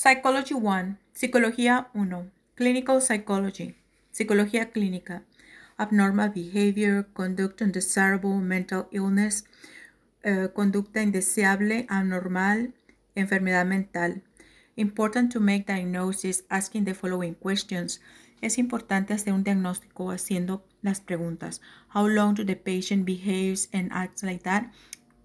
Psychology 1, Psicología 1, Clinical Psychology, Psicología Clínica, Abnormal Behavior, Conduct Undesirable, Mental Illness, eh, Conducta Indeseable, Abnormal, Enfermedad Mental. Important to make diagnosis asking the following questions. Es importante hacer un diagnóstico haciendo las preguntas. How long do the patient behaves and acts like that?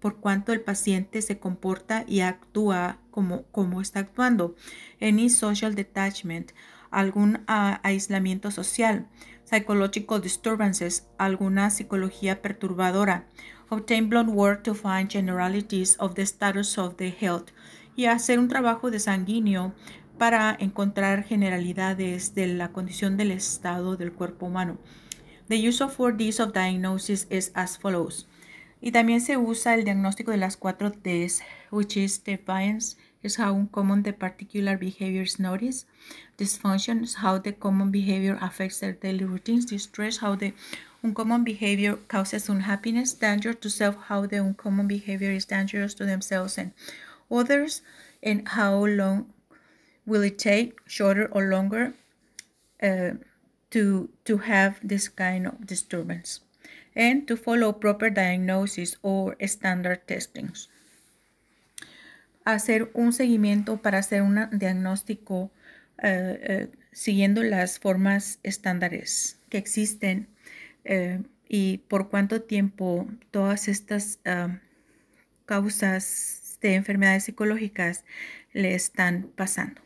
por cuanto el paciente se comporta y actúa como, está actuando. Any social detachment, algún aislamiento social. Psychological disturbances, alguna psicología perturbadora. Obtain blood work to find generalities of the status of the health. Y hacer un trabajo de sanguíneo para encontrar generalidades de la condición del estado del cuerpo humano. The use of 4Ds of diagnosis is as follows. Y también se usa el diagnóstico de las cuatro Ds, which is defiance is how common the particular behavior is noticed, dysfunction is how the common behavior affects their daily routines, distress how the uncommon behavior causes unhappiness, danger to self how the uncommon behavior is dangerous to themselves and others, and how long will it take, shorter or longer, uh, to to have this kind of disturbance and to follow proper diagnosis or standard testings. Hacer un seguimiento para hacer un diagnóstico eh, eh, siguiendo las formas estándares que existen eh, y por cuánto tiempo todas estas ah, causas de enfermedades psicológicas le están pasando.